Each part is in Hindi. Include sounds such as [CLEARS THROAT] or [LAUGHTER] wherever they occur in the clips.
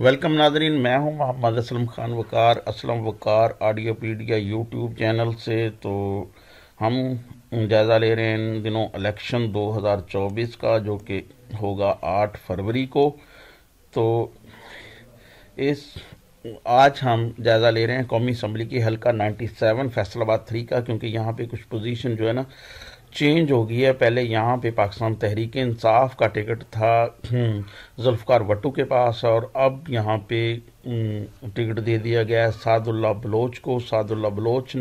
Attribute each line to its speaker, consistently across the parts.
Speaker 1: वेलकम नाजरीन मैं हूं Mohammad Aslam Khan Waqar Aslam Waqar audio pedia YouTube channel से तो हम जायज़ा ले रहे हैं इन दिनों इलेक्शन 2024 का जो कि होगा 8 फरवरी को तो इस आज हम जायज़ा ले रहे हैं कौमी असम्बली की हल्का 97 फैसलाबाद थ्री का क्योंकि यहाँ पे कुछ पोजीशन जो है ना चेंज हो गई है पहले यहाँ पे पाकिस्तान तहरीक इंसाफ का टिकट था हम्म, जुल्फकार वट्टू के पास और अब यहाँ पे हम्म, टिकट दे दिया गया है सादुल्ला बलोच को सादुल्ला बलोच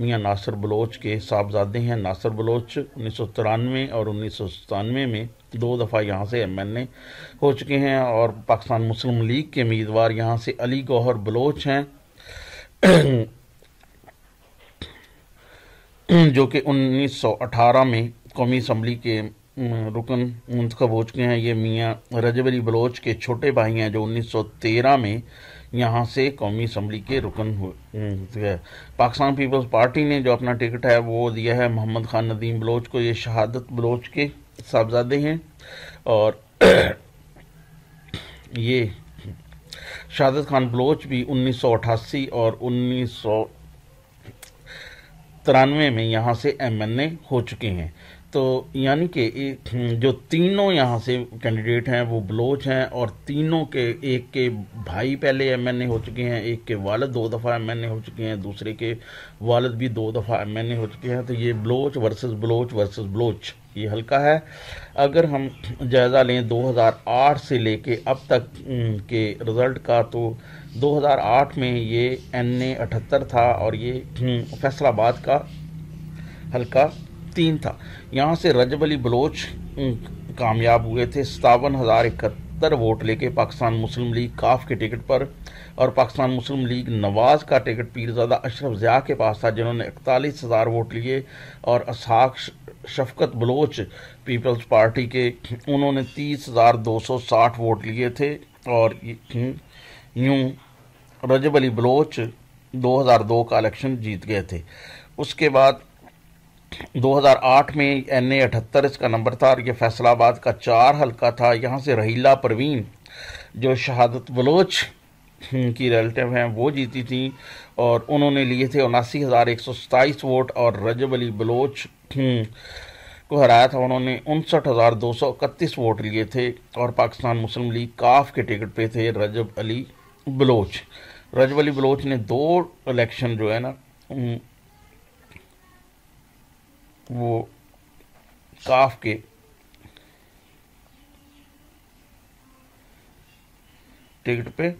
Speaker 1: मियाँ नासर बलोच के साहबजादे हैं नासर बलोच उन्नीस सौ तिरानवे और उन्नीस सौ सतानवे में दो दफ़ा यहाँ से एम एन ए हो चुके हैं और पाकिस्तान मुस्लिम लीग के उम्मीदवार यहाँ से अली गौहर बलोच हैं जो कि 1918 में कौमी असम्बली के रुकन मंतखब हो चुके हैं ये मियाँ रजब अली बलोच के छोटे भाई हैं जो 1913 में यहाँ से कौमी असम्बली के रुकन हुए पाकिस्तान पीपल्स पार्टी ने जो अपना टिकट है वो दिया है मोहम्मद खान नदीम बलोच को ये शहादत बलोच के साहबजादे हैं और ये शहादत खान बलोच भी 1988 और 1900 तिरानवे में यहाँ से ए हो चुके हैं तो यानी कि जो तीनों यहाँ से कैंडिडेट हैं वो बलोच हैं और तीनों के एक के भाई पहले एमएनए हो चुके हैं एक के वालद दो दफ़ा एमएनए हो चुके हैं दूसरे के वालद भी दो दफ़ा एमएनए हो चुके हैं तो ये बलोच वर्सेस बलोच वर्सेस बलोच ये हल्का है अगर हम जायज़ा लें 2008 से लेके अब तक के रिज़ल्ट का तो 2008 में ये एन ए अठहत्तर था और ये फैसलाबाद का हल्का तीन था यहाँ से रजब अली बलोच कामयाब हुए थे सतावन हज़ार इकहत्तर वोट लेके पाकिस्तान मुस्लिम लीग काफ के टिकट पर और पाकिस्तान मुस्लिम लीग नवाज़ का टिकट पीरजादा अशरफ ज़िया के पास था जिन्होंने इकतालीस हज़ार वोट लिए और असाक्ष शफकत बलोच पीपल्स पार्टी के उन्होंने तीस हज़ार दो सौ साठ वोट लिए थे और हम्म, यूं रजब अली बलोच 2002 का इलेक्शन जीत गए थे उसके बाद 2008 में एन ए अठहत्तर इसका नंबर था और ये फैसलाबाद का चार हल्का था यहाँ से रहीला परवीन जो शहादत बलोच की रिलेटिव हैं वो जीती थी और उन्होंने लिए थे उनासी हज़ार एक सौ सताईस वोट और रजब अली बलोच हम्म, को हराया था उन्होंने उनसठ हज़ार दो सौ इकतीस वोट लिए थे और पाकिस्तान मुस्लिम लीग काफ के टिकट पे थे रजब अली बलोच रजब अली बलोच ने दो इलेक्शन जो है ना हम्म, वो काफ के टिकट पे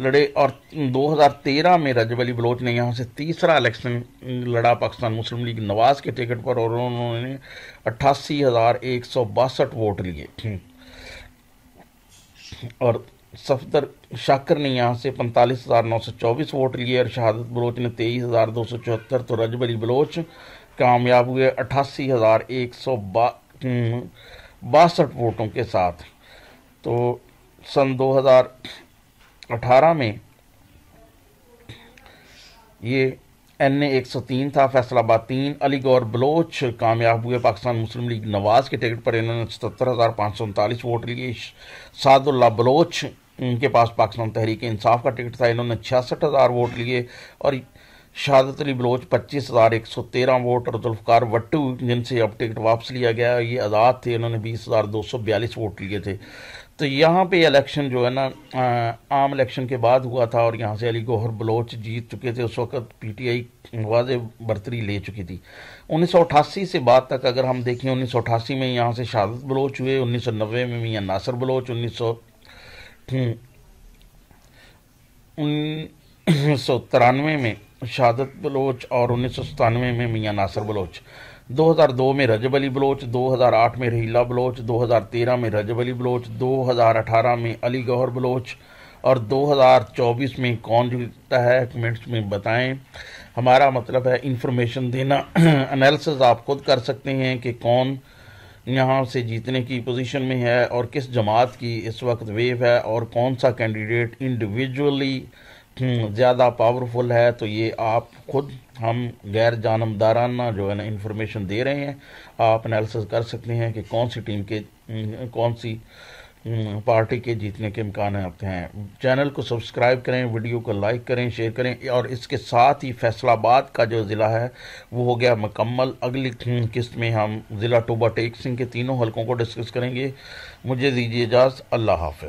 Speaker 1: लड़े और 2013 में रजब अली बलोच ने यहाँ से तीसरा इलेक्शन लड़ा पाकिस्तान मुस्लिम लीग नवाज के टिकट पर और उन्होंने अट्ठासी हज़ार एक सौ बासठ वोट लिए और सफदर शाकर ने यहाँ से पैंतालीस हज़ार नौ सौ चौबीस वोट लिए और शहादत बलोच ने तेईस हज़ार दो सौ चौहत्तर तो रजब अली बलोच कामयाब हुए अट्ठासी हज़ार एक सौ बासठ वोटों के साथ तो सन 2018 में ये एन ए एक सौ तीन था फैसलाबाद तीन अली गौर बलोच कामयाब हुए पाकिस्तान मुस्लिम लीग नवाज के टिकट पर इन्होंने सतर हज़ार पाँच सौ उनतालीस वोट लिए सादुल्ला बलोच इनके पास पाकिस्तान तहरीक इंसाफ का टिकट था इन्होंने छियासठ हज़ार वोट लिए और शहादत अली बलोच पच्चीस हज़ार एक सौ तेरह वोट और जुल्फ़ार वट्टू जिनसे अब टिकट वापस लिया गया ये आज़ाद थे इन्होंने बीस हज़ार दो सौ बयालीस वोट लिए थे तो यहाँ पे इलेक्शन जो है ना आम इलेक्शन के बाद हुआ था और यहाँ से अली गोहर बलोच जीत चुके थे उस वक्त पी टी आई वाज बर्तरी ले चुकी थी 1988 से बाद तक अगर हम देखें 1988 में यहाँ से शहादत बलोच हुए 1990 में मियाँ नासर बलोच उन्नीस सौ हम्म, उन्नीस सौ तिरानवे में शहादत बलोच और उन्नीस सौ सतानवे में मियाँ नासर बलोच 2002 में रजब अली बलोच 2008 में रहीला बलोच 2013 में रजब अली बलोच 2018 में अली गौहर बलोच और 2024 में कौन जीतता है कमेंट्स में बताएं हमारा मतलब है इन्फॉर्मेशन देना एनालिसिस [CLEARS THROAT] आप खुद कर सकते हैं कि कौन यहाँ से जीतने की पोजीशन में है और किस जमात की इस वक्त वेव है और कौन सा कैंडिडेट इंडिविजुअली हम्म। ज़्यादा पावरफुल है तो ये आप खुद हम गैर जानबदाराना जो है ना इंफॉर्मेशन दे रहे हैं आप एनालिसिस कर सकते हैं कि कौन सी टीम के हम्म, कौन सी पार्टी हम्म, के जीतने के इम्कान आपके हैं चैनल को सब्सक्राइब करें वीडियो को लाइक करें शेयर करें और इसके साथ ही फैसलाबाद का जो ज़िला है वो हो गया मकम्मल अगली किस्त में हम ज़िला टोबा टेक सिंह के तीनों हलकों को डिस्कस करेंगे मुझे दीजिए इजाज़ अल्लाह हाफ